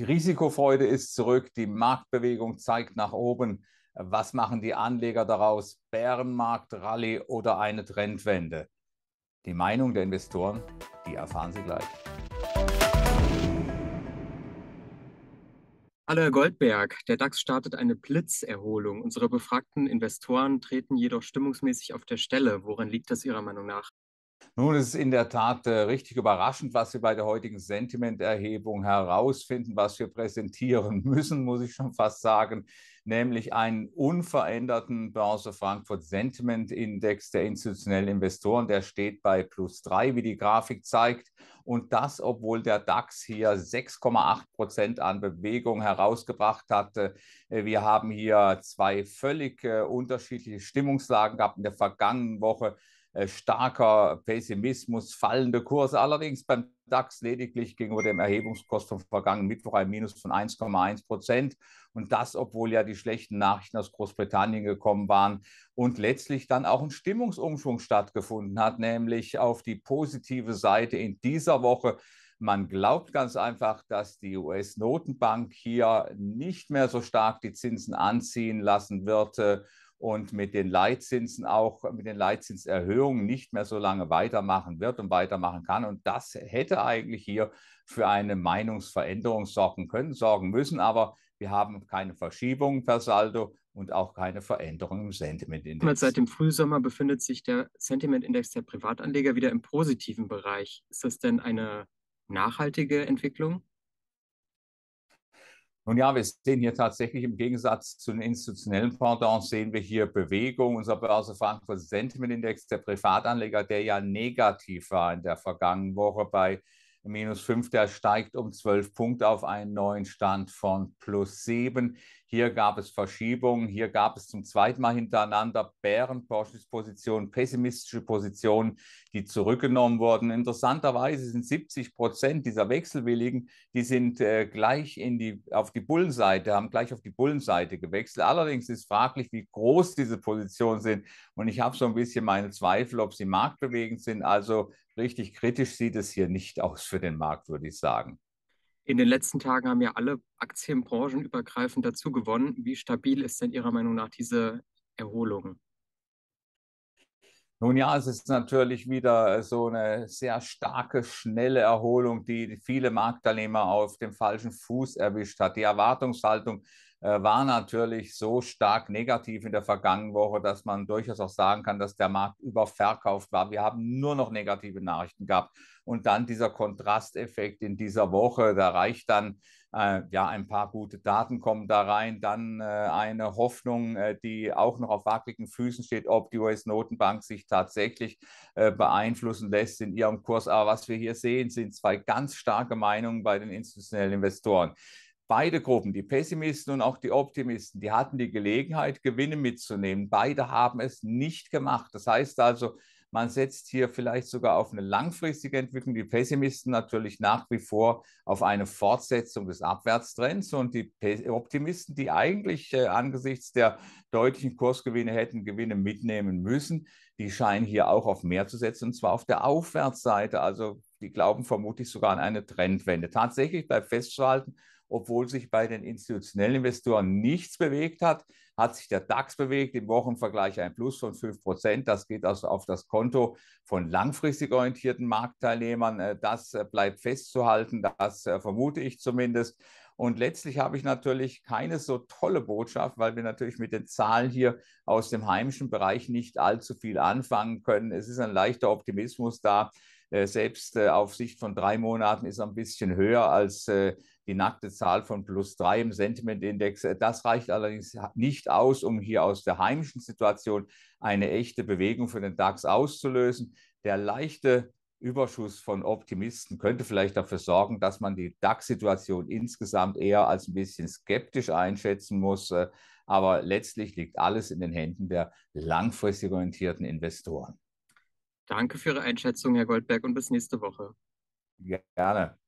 Die Risikofreude ist zurück, die Marktbewegung zeigt nach oben. Was machen die Anleger daraus? Bärenmarkt, Rallye oder eine Trendwende? Die Meinung der Investoren, die erfahren Sie gleich. Hallo Herr Goldberg, der DAX startet eine Blitzerholung. Unsere befragten Investoren treten jedoch stimmungsmäßig auf der Stelle. Woran liegt das Ihrer Meinung nach? Nun ist es in der Tat äh, richtig überraschend, was wir bei der heutigen Sentimenterhebung herausfinden, was wir präsentieren müssen, muss ich schon fast sagen, nämlich einen unveränderten Börse Frankfurt Sentiment Index der institutionellen Investoren. Der steht bei plus drei, wie die Grafik zeigt. Und das, obwohl der DAX hier 6,8 Prozent an Bewegung herausgebracht hatte. Äh, wir haben hier zwei völlig äh, unterschiedliche Stimmungslagen gehabt in der vergangenen Woche äh, starker Pessimismus, fallende Kurse. Allerdings beim DAX lediglich gegenüber dem Erhebungskurs vom vergangenen Mittwoch ein Minus von 1,1 Prozent. Und das, obwohl ja die schlechten Nachrichten aus Großbritannien gekommen waren und letztlich dann auch ein Stimmungsumschwung stattgefunden hat, nämlich auf die positive Seite in dieser Woche. Man glaubt ganz einfach, dass die US-Notenbank hier nicht mehr so stark die Zinsen anziehen lassen wird äh, und mit den Leitzinsen auch, mit den Leitzinserhöhungen nicht mehr so lange weitermachen wird und weitermachen kann. Und das hätte eigentlich hier für eine Meinungsveränderung sorgen können, sorgen müssen. Aber wir haben keine Verschiebung per Saldo und auch keine Veränderung im Sentimentindex. Seit dem Frühsommer befindet sich der Sentimentindex der Privatanleger wieder im positiven Bereich. Ist das denn eine nachhaltige Entwicklung? Nun ja, wir sehen hier tatsächlich im Gegensatz zu den institutionellen Pendants, sehen wir hier Bewegung. Unser Börse Frankfurt Sentiment Index, der Privatanleger, der ja negativ war in der vergangenen Woche bei minus 5, der steigt um 12 Punkte auf einen neuen Stand von plus 7. Hier gab es Verschiebungen, hier gab es zum zweiten Mal hintereinander Bären-Positionen, porsches pessimistische Positionen, die zurückgenommen wurden. Interessanterweise sind 70 Prozent dieser Wechselwilligen, die sind äh, gleich in die, auf die Bullenseite, haben gleich auf die Bullenseite gewechselt. Allerdings ist fraglich, wie groß diese Positionen sind. Und ich habe so ein bisschen meine Zweifel, ob sie marktbewegend sind. Also richtig kritisch sieht es hier nicht aus für den Markt, würde ich sagen. In den letzten Tagen haben ja alle Aktienbranchen übergreifend dazu gewonnen. Wie stabil ist denn Ihrer Meinung nach diese Erholung? Nun ja, es ist natürlich wieder äh, so eine sehr starke, schnelle Erholung, die viele Marktteilnehmer auf dem falschen Fuß erwischt hat. Die Erwartungshaltung äh, war natürlich so stark negativ in der vergangenen Woche, dass man durchaus auch sagen kann, dass der Markt überverkauft war. Wir haben nur noch negative Nachrichten gehabt. Und dann dieser Kontrasteffekt in dieser Woche, da reicht dann äh, ja ein paar gute Daten kommen da rein, dann äh, eine Hoffnung, äh, die auch noch auf wackeligen Füßen steht, ob die US-Notenbank sich tatsächlich äh, beeinflussen lässt in ihrem Kurs. Aber was wir hier sehen, sind zwei ganz starke Meinungen bei den institutionellen Investoren. Beide Gruppen, die Pessimisten und auch die Optimisten, die hatten die Gelegenheit, Gewinne mitzunehmen. Beide haben es nicht gemacht. Das heißt also, man setzt hier vielleicht sogar auf eine langfristige Entwicklung. Die Pessimisten natürlich nach wie vor auf eine Fortsetzung des Abwärtstrends und die Optimisten, die eigentlich äh, angesichts der deutlichen Kursgewinne hätten Gewinne mitnehmen müssen, die scheinen hier auch auf mehr zu setzen und zwar auf der Aufwärtsseite. Also die glauben vermutlich sogar an eine Trendwende. Tatsächlich bleibt festzuhalten, obwohl sich bei den institutionellen Investoren nichts bewegt hat, hat sich der DAX bewegt, im Wochenvergleich ein Plus von 5 Prozent. Das geht also auf das Konto von langfristig orientierten Marktteilnehmern. Äh, das äh, bleibt festzuhalten, das äh, vermute ich zumindest. Und letztlich habe ich natürlich keine so tolle Botschaft, weil wir natürlich mit den Zahlen hier aus dem heimischen Bereich nicht allzu viel anfangen können. Es ist ein leichter Optimismus da, äh, selbst äh, auf Sicht von drei Monaten ist er ein bisschen höher als äh, die nackte Zahl von plus drei im Sentiment-Index. Das reicht allerdings nicht aus, um hier aus der heimischen Situation eine echte Bewegung für den DAX auszulösen. Der leichte Überschuss von Optimisten könnte vielleicht dafür sorgen, dass man die DAX-Situation insgesamt eher als ein bisschen skeptisch einschätzen muss. Aber letztlich liegt alles in den Händen der langfristig orientierten Investoren. Danke für Ihre Einschätzung, Herr Goldberg, und bis nächste Woche. Gerne.